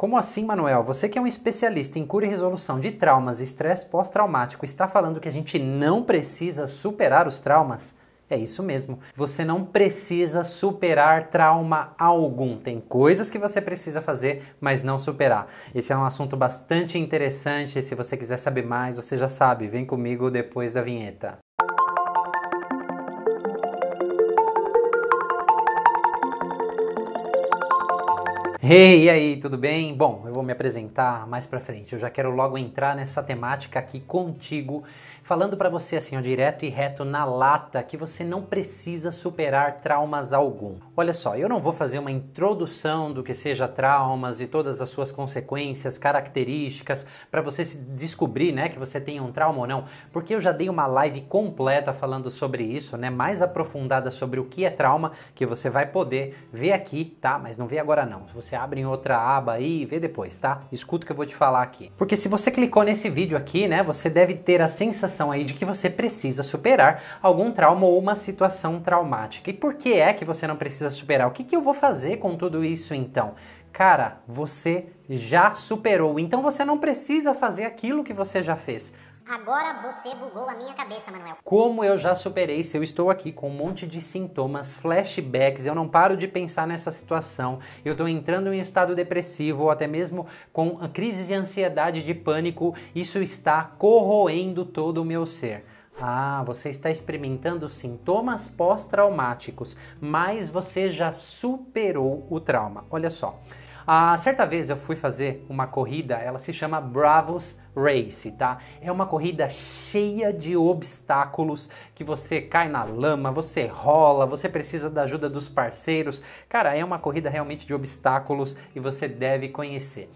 Como assim, Manuel? Você que é um especialista em cura e resolução de traumas e estresse pós-traumático está falando que a gente não precisa superar os traumas? É isso mesmo. Você não precisa superar trauma algum. Tem coisas que você precisa fazer, mas não superar. Esse é um assunto bastante interessante. Se você quiser saber mais, você já sabe. Vem comigo depois da vinheta. Hey, e aí, tudo bem? Bom, eu vou me apresentar mais pra frente. Eu já quero logo entrar nessa temática aqui contigo falando para você assim, ó, direto e reto na lata, que você não precisa superar traumas algum. Olha só, eu não vou fazer uma introdução do que seja traumas e todas as suas consequências, características, para você descobrir, né, que você tem um trauma ou não, porque eu já dei uma live completa falando sobre isso, né, mais aprofundada sobre o que é trauma, que você vai poder ver aqui, tá? Mas não vê agora não. Você abre em outra aba aí e vê depois, tá? Escuta o que eu vou te falar aqui. Porque se você clicou nesse vídeo aqui, né, você deve ter a sensação aí de que você precisa superar algum trauma ou uma situação traumática. E por que é que você não precisa superar? O que, que eu vou fazer com tudo isso então? Cara, você já superou, então você não precisa fazer aquilo que você já fez. Agora você bugou a minha cabeça, Manuel. Como eu já superei se eu estou aqui com um monte de sintomas, flashbacks, eu não paro de pensar nessa situação, eu estou entrando em estado depressivo ou até mesmo com crises de ansiedade, de pânico, isso está corroendo todo o meu ser. Ah, você está experimentando sintomas pós-traumáticos, mas você já superou o trauma. Olha só. Ah, certa vez eu fui fazer uma corrida, ela se chama Bravos Race, tá? É uma corrida cheia de obstáculos que você cai na lama, você rola, você precisa da ajuda dos parceiros. Cara, é uma corrida realmente de obstáculos e você deve conhecer.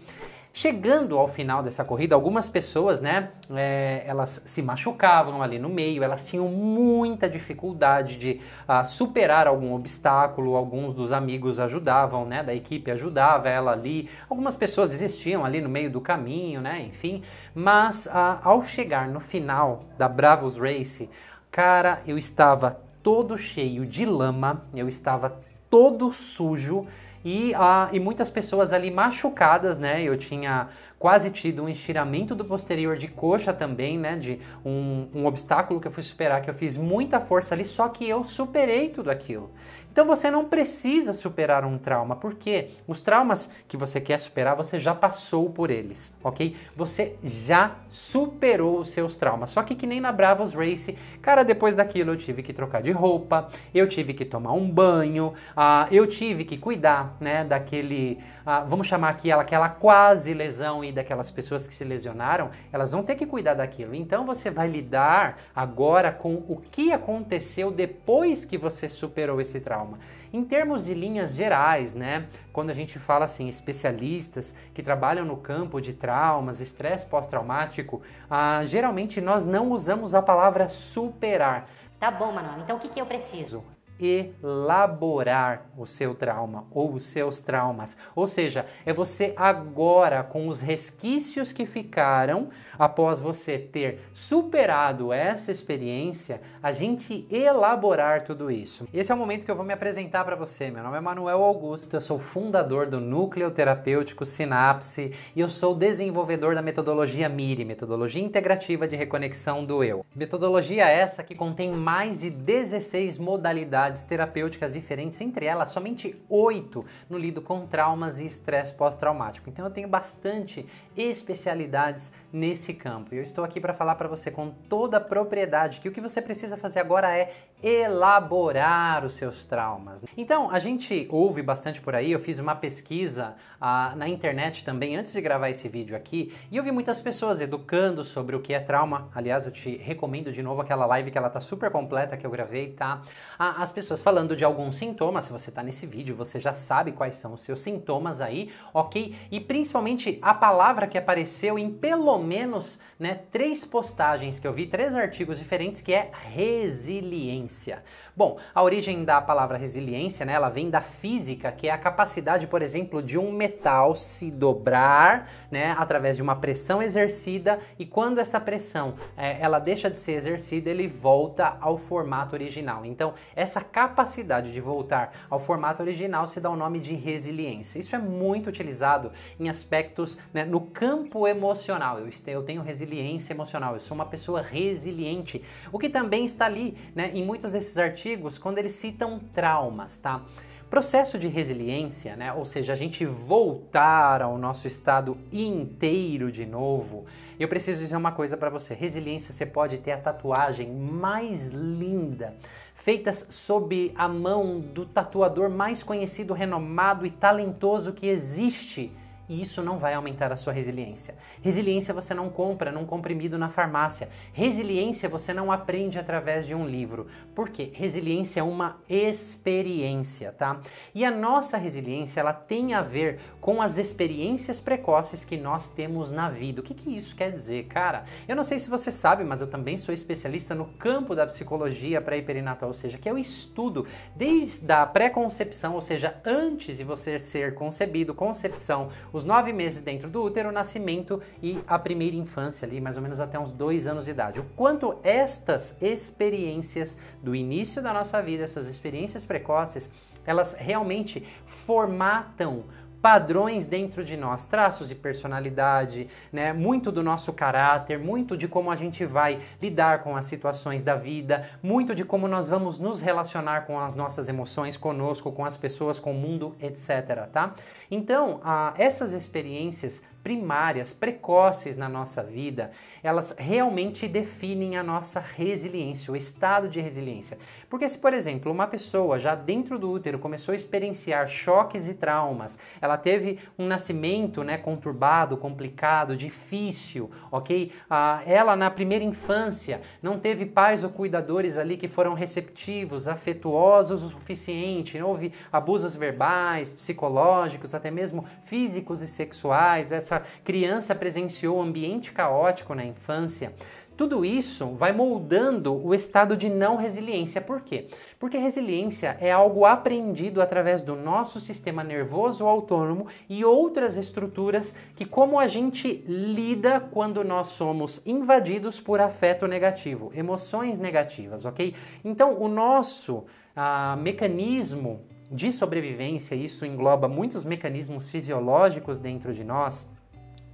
Chegando ao final dessa corrida, algumas pessoas, né, é, elas se machucavam ali no meio, elas tinham muita dificuldade de uh, superar algum obstáculo, alguns dos amigos ajudavam, né, da equipe ajudava ela ali, algumas pessoas desistiam ali no meio do caminho, né, enfim, mas uh, ao chegar no final da Bravos Race, cara, eu estava todo cheio de lama, eu estava todo sujo, e, ah, e muitas pessoas ali machucadas, né? Eu tinha quase tido um estiramento do posterior de coxa também, né? De um, um obstáculo que eu fui superar, que eu fiz muita força ali, só que eu superei tudo aquilo. Então você não precisa superar um trauma, porque os traumas que você quer superar, você já passou por eles, ok? Você já superou os seus traumas. Só que que nem na Bravos Race, cara, depois daquilo eu tive que trocar de roupa, eu tive que tomar um banho, uh, eu tive que cuidar, né, daquele, uh, vamos chamar aqui ela, aquela quase lesão e daquelas pessoas que se lesionaram, elas vão ter que cuidar daquilo. Então você vai lidar agora com o que aconteceu depois que você superou esse trauma. Em termos de linhas gerais, né? Quando a gente fala assim, especialistas que trabalham no campo de traumas, estresse pós-traumático, ah, geralmente nós não usamos a palavra superar. Tá bom, Manuel. Então o que, que eu preciso? elaborar o seu trauma ou os seus traumas. Ou seja, é você agora, com os resquícios que ficaram após você ter superado essa experiência, a gente elaborar tudo isso. Esse é o momento que eu vou me apresentar para você. Meu nome é Manuel Augusto, eu sou fundador do Núcleo Terapêutico Sinapse e eu sou desenvolvedor da metodologia MIRI, metodologia integrativa de reconexão do eu. Metodologia essa que contém mais de 16 modalidades modalidades terapêuticas diferentes, entre elas somente oito no lido com traumas e estresse pós-traumático. Então eu tenho bastante especialidades nesse campo e eu estou aqui para falar para você com toda a propriedade que o que você precisa fazer agora é elaborar os seus traumas. Então, a gente ouve bastante por aí, eu fiz uma pesquisa ah, na internet também antes de gravar esse vídeo aqui, e eu vi muitas pessoas educando sobre o que é trauma. Aliás, eu te recomendo de novo aquela live que ela tá super completa que eu gravei, tá? Ah, as pessoas falando de alguns sintomas, se você tá nesse vídeo, você já sabe quais são os seus sintomas aí, ok? E principalmente a palavra que apareceu em pelo menos né, três postagens que eu vi, três artigos diferentes, que é resiliência resiliência? Bom, a origem da palavra resiliência, né, ela vem da física, que é a capacidade, por exemplo, de um metal se dobrar, né, através de uma pressão exercida e quando essa pressão, é, ela deixa de ser exercida, ele volta ao formato original. Então, essa capacidade de voltar ao formato original se dá o nome de resiliência. Isso é muito utilizado em aspectos né, no campo emocional. Eu, eu tenho resiliência emocional, eu sou uma pessoa resiliente, o que também está ali, né, em muitos desses artigos quando eles citam traumas, tá? Processo de resiliência, né? Ou seja, a gente voltar ao nosso estado inteiro de novo. Eu preciso dizer uma coisa para você. Resiliência, você pode ter a tatuagem mais linda, feitas sob a mão do tatuador mais conhecido, renomado e talentoso que existe e isso não vai aumentar a sua resiliência. Resiliência você não compra num comprimido na farmácia. Resiliência você não aprende através de um livro. Porque resiliência é uma experiência, tá? E a nossa resiliência, ela tem a ver com as experiências precoces que nós temos na vida. O que, que isso quer dizer, cara? Eu não sei se você sabe, mas eu também sou especialista no campo da psicologia pré-perinatal, ou seja, que eu é estudo desde a pré-concepção, ou seja, antes de você ser concebido, concepção, os nove meses dentro do útero, o nascimento e a primeira infância ali, mais ou menos até uns dois anos de idade. O quanto estas experiências do início da nossa vida, essas experiências precoces, elas realmente formatam padrões dentro de nós, traços de personalidade, né? Muito do nosso caráter, muito de como a gente vai lidar com as situações da vida, muito de como nós vamos nos relacionar com as nossas emoções, conosco, com as pessoas, com o mundo, etc. Tá? Então, essas experiências primárias, precoces na nossa vida, elas realmente definem a nossa resiliência, o estado de resiliência. Porque se, por exemplo, uma pessoa já dentro do útero começou a experienciar choques e traumas, ela teve um nascimento né, conturbado, complicado, difícil, ok? Ah, ela na primeira infância não teve pais ou cuidadores ali que foram receptivos, afetuosos o suficiente, né? houve abusos verbais, psicológicos, até mesmo físicos e sexuais, essa criança presenciou um ambiente caótico na infância. Tudo isso vai moldando o estado de não resiliência. Por quê? Porque resiliência é algo aprendido através do nosso sistema nervoso autônomo e outras estruturas que como a gente lida quando nós somos invadidos por afeto negativo, emoções negativas, ok? Então o nosso ah, mecanismo de sobrevivência, isso engloba muitos mecanismos fisiológicos dentro de nós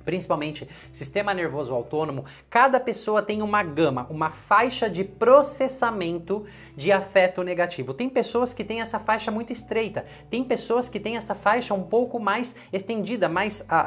principalmente sistema nervoso autônomo, cada pessoa tem uma gama, uma faixa de processamento de afeto negativo. Tem pessoas que têm essa faixa muito estreita, tem pessoas que têm essa faixa um pouco mais estendida, mais a,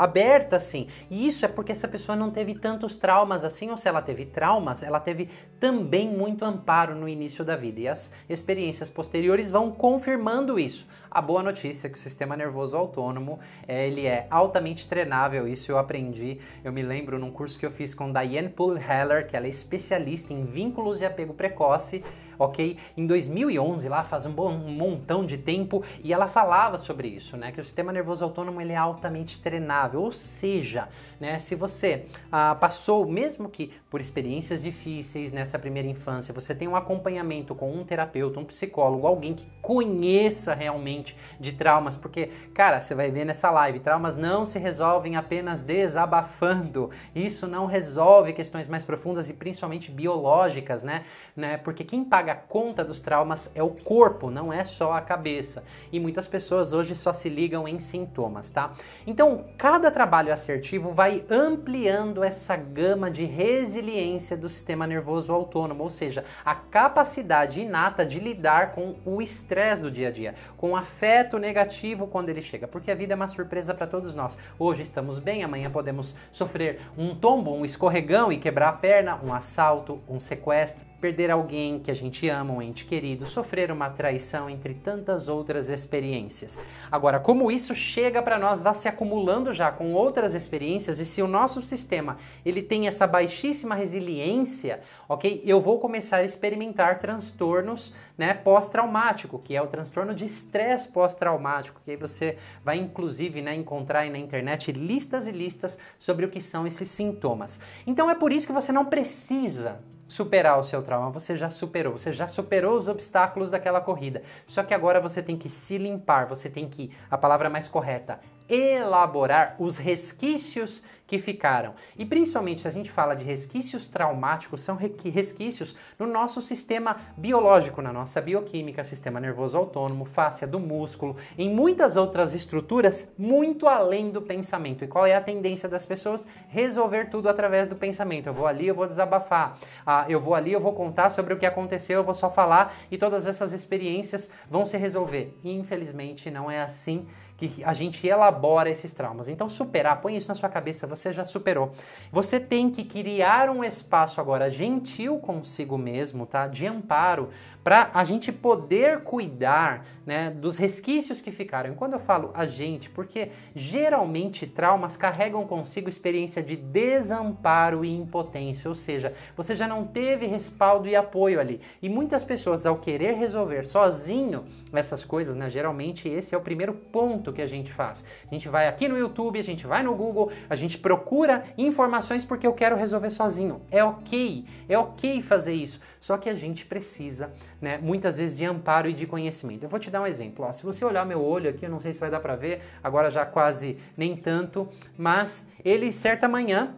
a, aberta assim. E isso é porque essa pessoa não teve tantos traumas assim, ou se ela teve traumas, ela teve também muito amparo no início da vida. E as experiências posteriores vão confirmando isso. A boa notícia é que o sistema nervoso autônomo, ele é altamente treinável, isso isso eu aprendi, eu me lembro num curso que eu fiz com Diane Poole Heller, que ela é especialista em vínculos e apego precoce, ok? Em 2011, lá faz um, bom, um montão de tempo, e ela falava sobre isso, né? Que o sistema nervoso autônomo ele é altamente treinável, ou seja, né? Se você ah, passou, mesmo que por experiências difíceis nessa primeira infância, você tem um acompanhamento com um terapeuta, um psicólogo, alguém que conheça realmente de traumas, porque, cara, você vai ver nessa live, traumas não se resolvem apenas desabafando. Isso não resolve questões mais profundas e principalmente biológicas, né? né? Porque quem paga paga conta dos traumas é o corpo, não é só a cabeça. E muitas pessoas hoje só se ligam em sintomas, tá? Então, cada trabalho assertivo vai ampliando essa gama de resiliência do sistema nervoso autônomo, ou seja, a capacidade inata de lidar com o estresse do dia a dia, com o afeto negativo quando ele chega, porque a vida é uma surpresa para todos nós. Hoje estamos bem, amanhã podemos sofrer um tombo, um escorregão e quebrar a perna, um assalto, um sequestro, perder alguém que a gente ama, um ente querido, sofrer uma traição, entre tantas outras experiências. Agora, como isso chega para nós, vai se acumulando já com outras experiências, e se o nosso sistema ele tem essa baixíssima resiliência, ok? Eu vou começar a experimentar transtornos né, pós-traumático, que é o transtorno de estresse pós-traumático, que aí você vai inclusive né, encontrar aí na internet listas e listas sobre o que são esses sintomas. Então é por isso que você não precisa superar o seu trauma, você já superou, você já superou os obstáculos daquela corrida. Só que agora você tem que se limpar, você tem que, a palavra mais correta, elaborar os resquícios que ficaram. E principalmente se a gente fala de resquícios traumáticos, são resquícios no nosso sistema biológico, na nossa bioquímica, sistema nervoso autônomo, fáscia do músculo, em muitas outras estruturas muito além do pensamento. E qual é a tendência das pessoas? Resolver tudo através do pensamento. Eu vou ali, eu vou desabafar. Ah, eu vou ali, eu vou contar sobre o que aconteceu, eu vou só falar e todas essas experiências vão se resolver. infelizmente não é assim que a gente elabora esses traumas. Então, superar, põe isso na sua cabeça, você já superou. Você tem que criar um espaço agora gentil consigo mesmo, tá? De amparo, para a gente poder cuidar, né, dos resquícios que ficaram. E quando eu falo a gente, porque geralmente traumas carregam consigo experiência de desamparo e impotência, ou seja, você já não teve respaldo e apoio ali. E muitas pessoas, ao querer resolver sozinho essas coisas, né, geralmente esse é o primeiro ponto muito o que a gente faz. A gente vai aqui no YouTube, a gente vai no Google, a gente procura informações porque eu quero resolver sozinho. É ok, é ok fazer isso. Só que a gente precisa, né, muitas vezes de amparo e de conhecimento. Eu vou te dar um exemplo. Ó, se você olhar meu olho aqui, eu não sei se vai dar para ver, agora já quase nem tanto, mas ele certa manhã,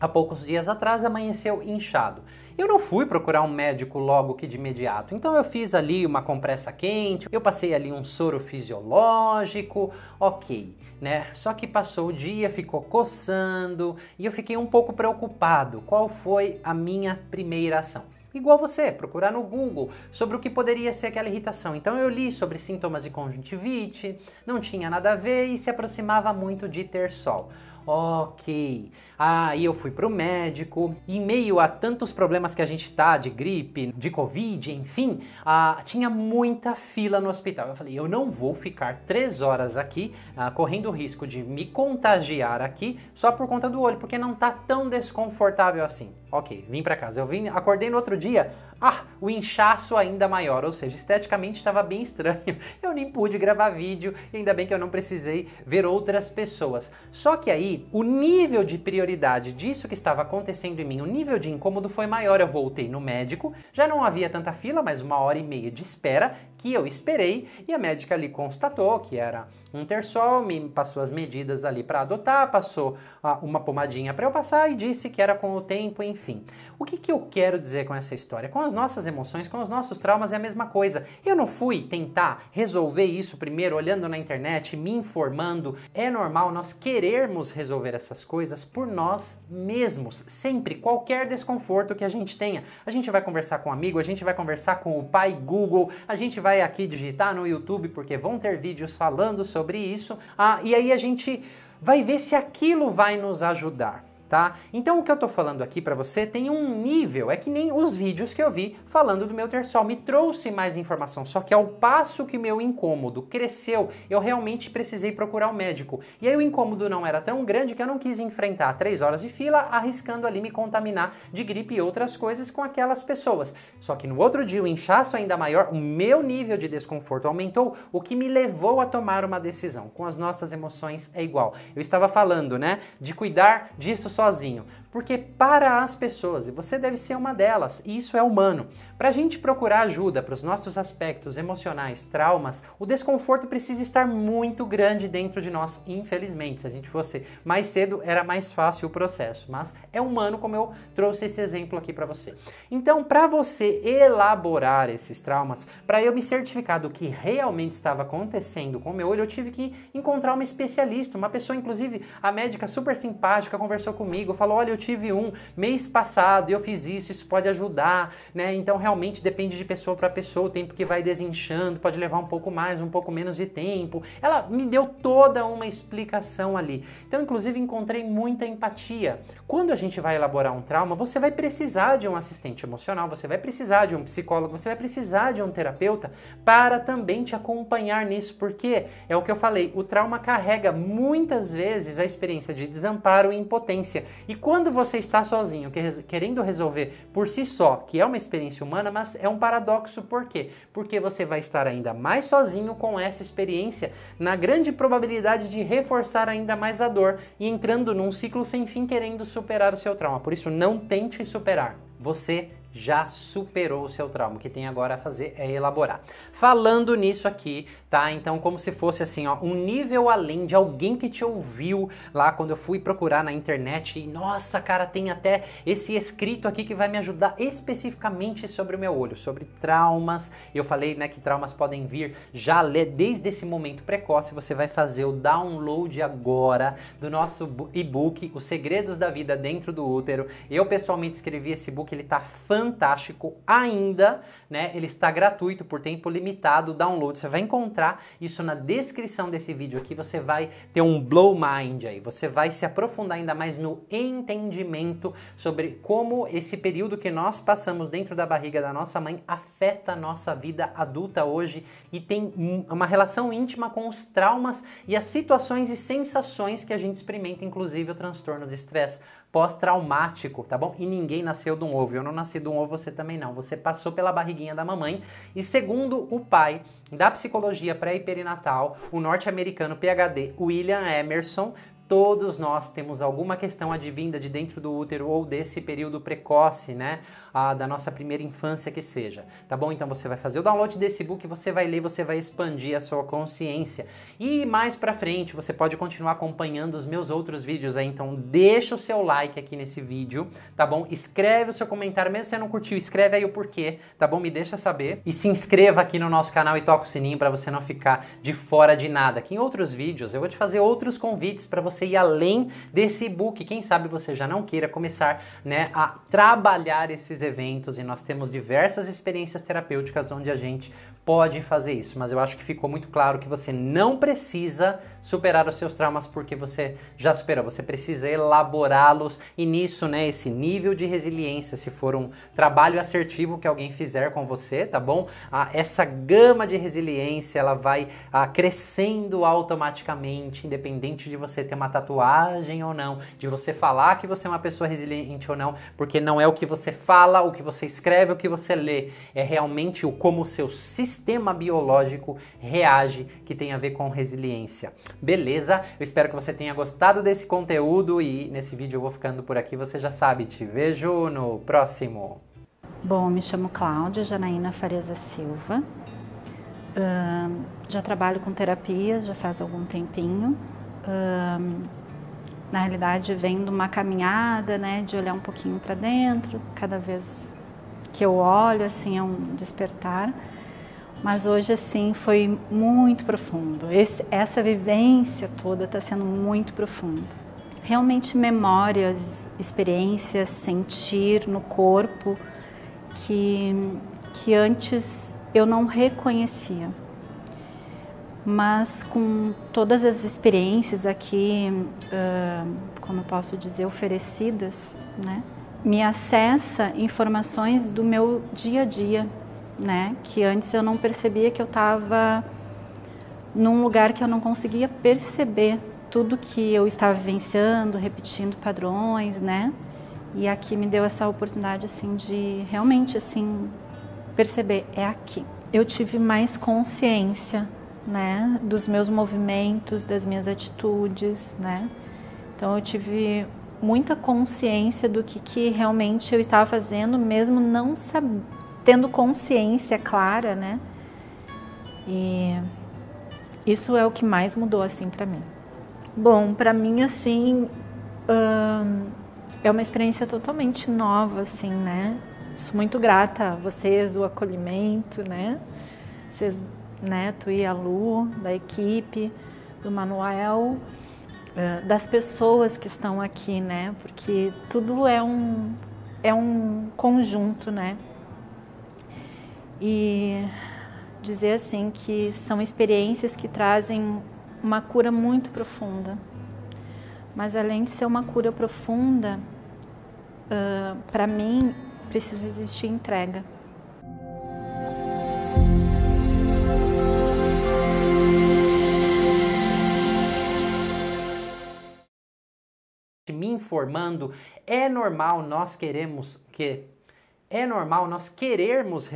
há poucos dias atrás, amanheceu inchado. Eu não fui procurar um médico logo que de imediato. Então eu fiz ali uma compressa quente, eu passei ali um soro fisiológico, ok, né? Só que passou o dia, ficou coçando e eu fiquei um pouco preocupado. Qual foi a minha primeira ação? igual você, procurar no Google sobre o que poderia ser aquela irritação. Então eu li sobre sintomas de conjuntivite, não tinha nada a ver e se aproximava muito de ter sol. Ok. Aí eu fui pro médico. Em meio a tantos problemas que a gente tá, de gripe, de covid, enfim, ah, tinha muita fila no hospital. Eu falei, eu não vou ficar três horas aqui, ah, correndo o risco de me contagiar aqui, só por conta do olho, porque não tá tão desconfortável assim. Ok, vim para casa. Eu vim, acordei no outro dia dia ah, o inchaço ainda maior, ou seja, esteticamente estava bem estranho. Eu nem pude gravar vídeo, e ainda bem que eu não precisei ver outras pessoas. Só que aí, o nível de prioridade disso que estava acontecendo em mim, o nível de incômodo foi maior. Eu voltei no médico, já não havia tanta fila, mas uma hora e meia de espera que eu esperei, e a médica ali constatou que era um tersol, me passou as medidas ali para adotar, passou ah, uma pomadinha para eu passar e disse que era com o tempo, enfim. O que, que eu quero dizer com essa história? Com as nossas emoções, com os nossos traumas é a mesma coisa. Eu não fui tentar resolver isso primeiro olhando na internet, me informando. É normal nós querermos resolver essas coisas por nós mesmos, sempre, qualquer desconforto que a gente tenha. A gente vai conversar com um amigo, a gente vai conversar com o pai Google, a gente vai aqui digitar no YouTube porque vão ter vídeos falando sobre isso. Ah, e aí a gente vai ver se aquilo vai nos ajudar tá? Então o que eu tô falando aqui para você tem um nível, é que nem os vídeos que eu vi falando do meu terçol, me trouxe mais informação, só que ao passo que meu incômodo cresceu, eu realmente precisei procurar um médico. E aí o incômodo não era tão grande que eu não quis enfrentar três horas de fila, arriscando ali me contaminar de gripe e outras coisas com aquelas pessoas. Só que no outro dia o inchaço ainda maior, o meu nível de desconforto aumentou, o que me levou a tomar uma decisão. Com as nossas emoções é igual. Eu estava falando, né, de cuidar disso sozinho. Porque para as pessoas, e você deve ser uma delas, e isso é humano, para a gente procurar ajuda para os nossos aspectos emocionais, traumas, o desconforto precisa estar muito grande dentro de nós, infelizmente. Se a gente fosse mais cedo, era mais fácil o processo, mas é humano, como eu trouxe esse exemplo aqui para você. Então, para você elaborar esses traumas, para eu me certificar do que realmente estava acontecendo com o meu olho, eu tive que encontrar uma especialista, uma pessoa, inclusive, a médica super simpática, conversou comigo, falou: olha, eu tive um mês passado, eu fiz isso, isso pode ajudar, né? Então realmente depende de pessoa para pessoa, o tempo que vai desinchando pode levar um pouco mais, um pouco menos de tempo. Ela me deu toda uma explicação ali. Então, inclusive, encontrei muita empatia. Quando a gente vai elaborar um trauma, você vai precisar de um assistente emocional, você vai precisar de um psicólogo, você vai precisar de um terapeuta para também te acompanhar nisso, porque é o que eu falei, o trauma carrega muitas vezes a experiência de desamparo e impotência. E quando você está sozinho, querendo resolver por si só, que é uma experiência humana, mas é um paradoxo por quê? Porque você vai estar ainda mais sozinho com essa experiência, na grande probabilidade de reforçar ainda mais a dor e entrando num ciclo sem fim querendo superar o seu trauma. Por isso, não tente superar. Você já superou o seu trauma. O que tem agora a fazer é elaborar. Falando nisso aqui, tá? Então, como se fosse assim, ó, um nível além de alguém que te ouviu lá quando eu fui procurar na internet e, nossa, cara, tem até esse escrito aqui que vai me ajudar especificamente sobre o meu olho, sobre traumas. Eu falei, né, que traumas podem vir já desde esse momento precoce. Você vai fazer o download agora do nosso e-book, Os Segredos da Vida Dentro do Útero. Eu pessoalmente escrevi esse e book, ele tá fantástico fantástico ainda, né? Ele está gratuito por tempo limitado, download. Você vai encontrar isso na descrição desse vídeo aqui. Você vai ter um blow mind aí. Você vai se aprofundar ainda mais no entendimento sobre como esse período que nós passamos dentro da barriga da nossa mãe afeta a nossa vida adulta hoje e tem uma relação íntima com os traumas e as situações e sensações que a gente experimenta, inclusive o transtorno de estresse pós-traumático, tá bom? E ninguém nasceu de um ovo. Eu não nasci de um ovo, você também não. Você passou pela barriguinha da mamãe. E segundo o pai da psicologia pré-perinatal, o norte-americano PhD William Emerson, Todos nós temos alguma questão advinda de dentro do útero ou desse período precoce, né? Ah, da nossa primeira infância que seja. Tá bom? Então você vai fazer o download desse book, você vai ler, você vai expandir a sua consciência. E mais pra frente, você pode continuar acompanhando os meus outros vídeos aí. Então deixa o seu like aqui nesse vídeo, tá bom? Escreve o seu comentário, mesmo se você não curtiu, escreve aí o porquê, tá bom? Me deixa saber. E se inscreva aqui no nosso canal e toca o sininho para você não ficar de fora de nada. Aqui em outros vídeos eu vou te fazer outros convites para você você ir além desse e-book. Quem sabe você já não queira começar né, a trabalhar esses eventos e nós temos diversas experiências terapêuticas onde a gente pode fazer isso. Mas eu acho que ficou muito claro que você não precisa superar os seus traumas porque você já superou. Você precisa elaborá-los e nisso, né, esse nível de resiliência, se for um trabalho assertivo que alguém fizer com você, tá bom? Ah, essa gama de resiliência, ela vai ah, crescendo automaticamente, independente de você ter uma tatuagem ou não, de você falar que você é uma pessoa resiliente ou não, porque não é o que você fala, o que você escreve, o que você lê, é realmente o como o seu sistema biológico reage que tem a ver com resiliência beleza? Eu espero que você tenha gostado desse conteúdo e nesse vídeo eu vou ficando por aqui, você já sabe. Te vejo no próximo. Bom, me chamo Cláudia Janaína Fareza Silva. Uh, já trabalho com terapias já faz algum tempinho. Uh, na realidade, vem uma caminhada, né, de olhar um pouquinho para dentro. Cada vez que eu olho, assim, é um despertar mas hoje assim foi muito profundo. Esse, essa vivência toda está sendo muito profunda. Realmente memórias, experiências, sentir no corpo que, que antes eu não reconhecia. Mas com todas as experiências aqui, uh, como eu posso dizer, oferecidas, né, me acessa informações do meu dia a dia, né? Que antes eu não percebia que eu estava num lugar que eu não conseguia perceber tudo que eu estava vivenciando, repetindo padrões, né? E aqui me deu essa oportunidade assim de realmente assim perceber é aqui. Eu tive mais consciência, né, dos meus movimentos, das minhas atitudes, né? Então eu tive muita consciência do que, que realmente eu estava fazendo, mesmo não sabendo tendo consciência clara, né? E isso é o que mais mudou assim para mim. Bom, para mim assim hum, é uma experiência totalmente nova, assim, né? Sou muito grata a vocês, o acolhimento, né? Vocês, né? Tu e a Lu, da equipe, do Manuel, eh, das pessoas que estão aqui, né? Porque tudo é um é um conjunto, né? e dizer assim que são experiências que trazem uma cura muito profunda. Mas além de ser uma cura profunda, uh, para mim precisa existir entrega. Me informando, é normal nós queremos que é normal nós querermos